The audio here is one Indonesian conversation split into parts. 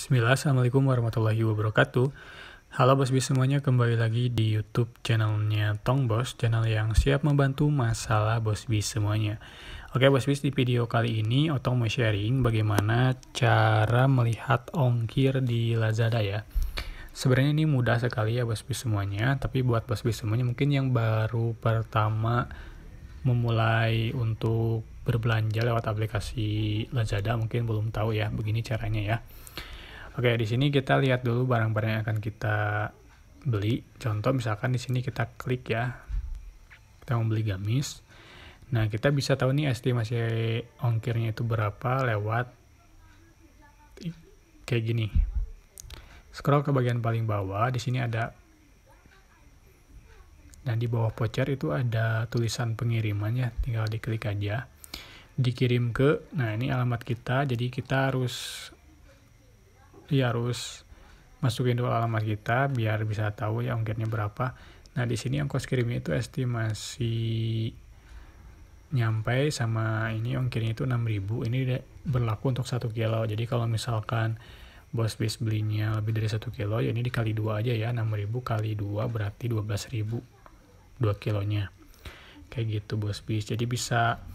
Bismillah, Assalamualaikum warahmatullahi wabarakatuh. Halo Bos Bis semuanya, kembali lagi di YouTube channelnya Tong Bos, channel yang siap membantu masalah Bos Bis semuanya. Oke Bos Bis, di video kali ini Otong mau sharing bagaimana cara melihat ongkir di Lazada ya. Sebenarnya ini mudah sekali ya Bos Bis semuanya, tapi buat Bos Bis semuanya mungkin yang baru pertama memulai untuk berbelanja lewat aplikasi Lazada mungkin belum tahu ya begini caranya ya. Oke, di sini kita lihat dulu barang-barang yang akan kita beli. Contoh misalkan di sini kita klik ya. Kita mau beli gamis. Nah, kita bisa tahu nih estimasi ongkirnya itu berapa lewat kayak gini. Scroll ke bagian paling bawah, di sini ada dan di bawah voucher itu ada tulisan pengirimannya, tinggal diklik aja. Dikirim ke, nah ini alamat kita, jadi kita harus dia harus masukin dulu alamat kita biar bisa tahu ya ongkirnya berapa. Nah, di sini ongkos kirimnya itu estimasi nyampe sama ini ongkirnya itu 6000 ini berlaku untuk 1 kilo jadi kalau misalkan bos bis belinya lebih dari 1 kilo ya ini dikali dua aja ya 6000 kali dua berarti 12000 2 kilonya kayak gitu bos bis jadi bisa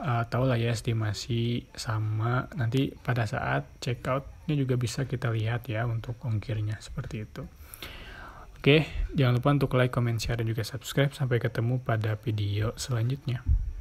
uh, eh, tahulah ya estimasi sama nanti pada saat checkout ini juga bisa kita lihat ya untuk ongkirnya seperti itu. Oke, jangan lupa untuk like, comment, share, dan juga subscribe. Sampai ketemu pada video selanjutnya.